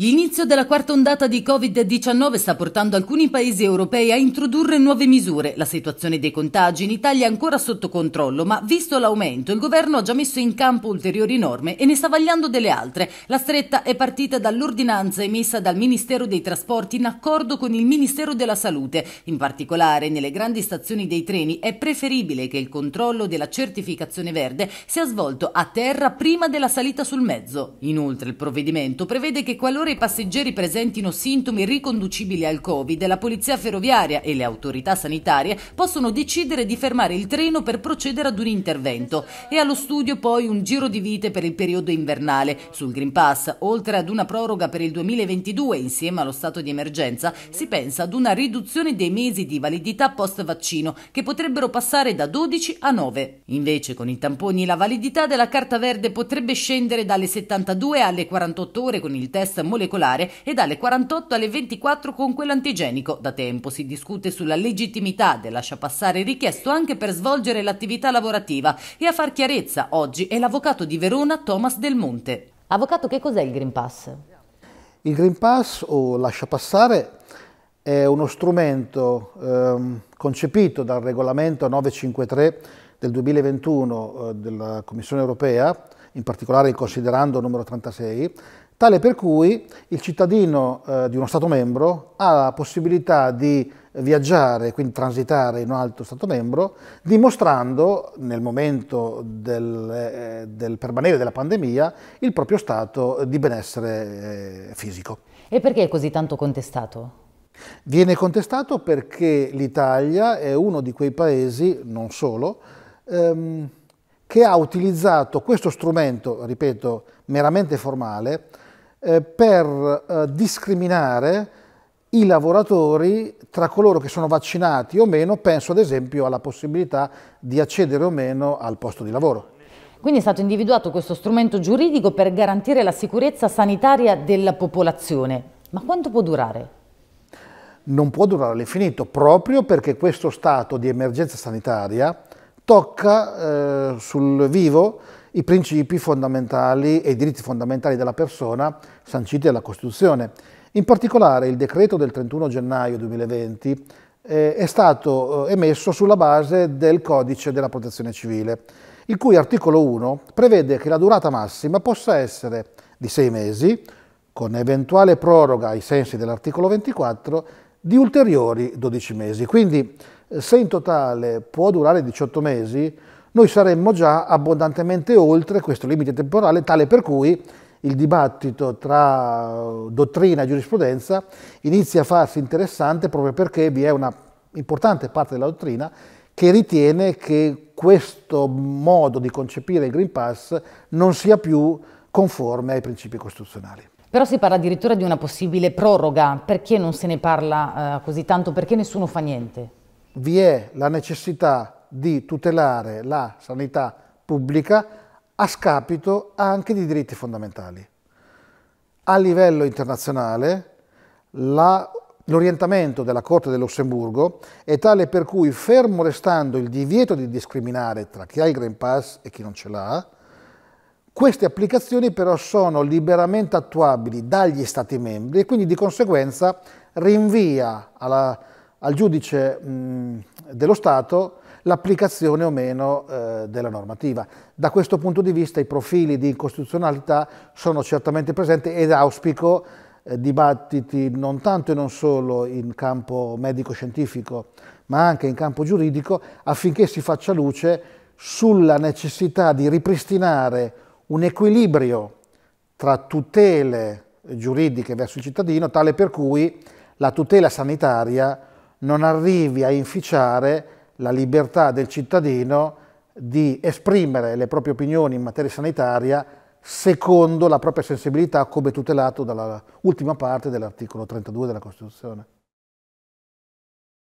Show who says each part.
Speaker 1: L'inizio della quarta ondata di Covid-19 sta portando alcuni paesi europei a introdurre nuove misure. La situazione dei contagi in Italia è ancora sotto controllo, ma visto l'aumento, il governo ha già messo in campo ulteriori norme e ne sta vagliando delle altre. La stretta è partita dall'ordinanza emessa dal Ministero dei Trasporti in accordo con il Ministero della Salute. In particolare, nelle grandi stazioni dei treni è preferibile che il controllo della certificazione verde sia svolto a terra prima della salita sul mezzo. Inoltre, il provvedimento prevede che qualora qualora i passeggeri presentino sintomi riconducibili al Covid, la polizia ferroviaria e le autorità sanitarie possono decidere di fermare il treno per procedere ad un intervento. E allo studio poi un giro di vite per il periodo invernale. Sul Green Pass, oltre ad una proroga per il 2022 insieme allo stato di emergenza, si pensa ad una riduzione dei mesi di validità post vaccino che potrebbero passare da 12 a 9. Invece con i tamponi la validità della carta verde potrebbe scendere dalle 72 alle 48 ore con il test molto molecolare e dalle 48 alle 24 con quello antigenico. Da tempo si discute sulla legittimità del lasciapassare richiesto anche per svolgere l'attività lavorativa e a far chiarezza oggi è l'avvocato di Verona Thomas Del Monte. Avvocato, che cos'è il Green
Speaker 2: Pass? Il Green Pass o lascia passare è uno strumento eh, concepito dal regolamento 953 del 2021 eh, della Commissione europea, in particolare il considerando numero 36, tale per cui il cittadino eh, di uno Stato membro ha la possibilità di viaggiare, quindi transitare in un altro Stato membro, dimostrando nel momento del, eh, del permanere della pandemia il proprio stato di benessere eh, fisico.
Speaker 1: E perché è così tanto contestato?
Speaker 2: Viene contestato perché l'Italia è uno di quei paesi, non solo, ehm, che ha utilizzato questo strumento, ripeto, meramente formale, eh, per eh, discriminare i lavoratori tra coloro che sono vaccinati o meno, penso ad esempio alla possibilità di accedere o meno al posto di lavoro.
Speaker 1: Quindi è stato individuato questo strumento giuridico per garantire la sicurezza sanitaria della popolazione. Ma quanto può durare?
Speaker 2: Non può durare all'infinito, proprio perché questo stato di emergenza sanitaria tocca eh, sul vivo i principi fondamentali e i diritti fondamentali della persona sanciti dalla Costituzione. In particolare il decreto del 31 gennaio 2020 eh, è stato eh, emesso sulla base del codice della protezione civile, il cui articolo 1 prevede che la durata massima possa essere di sei mesi, con eventuale proroga ai sensi dell'articolo 24, di ulteriori 12 mesi. Quindi eh, se in totale può durare 18 mesi, noi saremmo già abbondantemente oltre questo limite temporale, tale per cui il dibattito tra eh, dottrina e giurisprudenza inizia a farsi interessante proprio perché vi è una importante parte della dottrina che ritiene che questo modo di concepire il Green Pass non sia più conforme ai principi costituzionali.
Speaker 1: Però si parla addirittura di una possibile proroga, perché non se ne parla eh, così tanto, perché nessuno fa niente?
Speaker 2: Vi è la necessità di tutelare la sanità pubblica a scapito anche di diritti fondamentali. A livello internazionale l'orientamento della Corte del Lussemburgo è tale per cui, fermo restando il divieto di discriminare tra chi ha il Green Pass e chi non ce l'ha, queste applicazioni però sono liberamente attuabili dagli Stati membri e quindi di conseguenza rinvia alla, al giudice mh, dello Stato l'applicazione o meno eh, della normativa. Da questo punto di vista i profili di incostituzionalità sono certamente presenti ed auspico eh, dibattiti non tanto e non solo in campo medico-scientifico ma anche in campo giuridico affinché si faccia luce sulla necessità di ripristinare un equilibrio tra tutele giuridiche verso il cittadino, tale per cui la tutela sanitaria non arrivi a inficiare la libertà del cittadino di esprimere le proprie opinioni in materia sanitaria secondo la propria sensibilità come tutelato dall'ultima parte dell'articolo 32 della Costituzione.